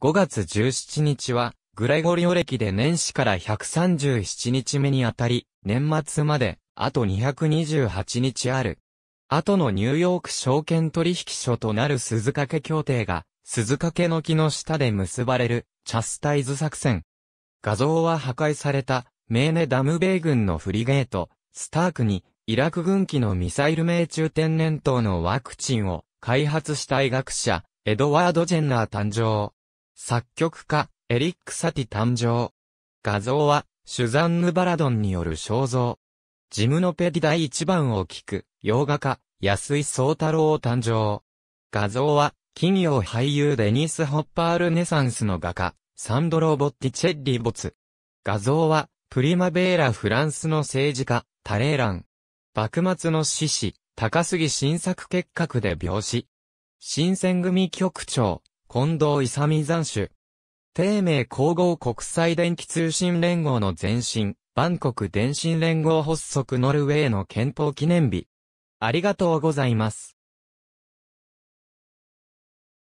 5月17日は、グレゴリオ歴で年始から137日目にあたり、年末まで、あと228日ある。後のニューヨーク証券取引所となる鈴掛協定が、鈴掛の木の下で結ばれる、チャスタイズ作戦。画像は破壊された、メーネダム米軍のフリゲート、スタークに、イラク軍機のミサイル命中天然痘のワクチンを開発した医学者、エドワード・ジェンナー誕生。作曲家、エリック・サティ誕生。画像は、シュザンヌ・バラドンによる肖像。ジムノペディ第一番を聴く、洋画家、安井宗太郎誕生。画像は、金曜俳優デニス・ホッパールネサンスの画家、サンドロ・ボッティチェッリ没。画像は、プリマベーラ・フランスの政治家、タレーラン。幕末の獅子、高杉新作結核で病死。新選組局長、近藤勇残首。帝名皇后国際電気通信連合の前身、万国電信連合発足ノルウェーの憲法記念日。ありがとうございます。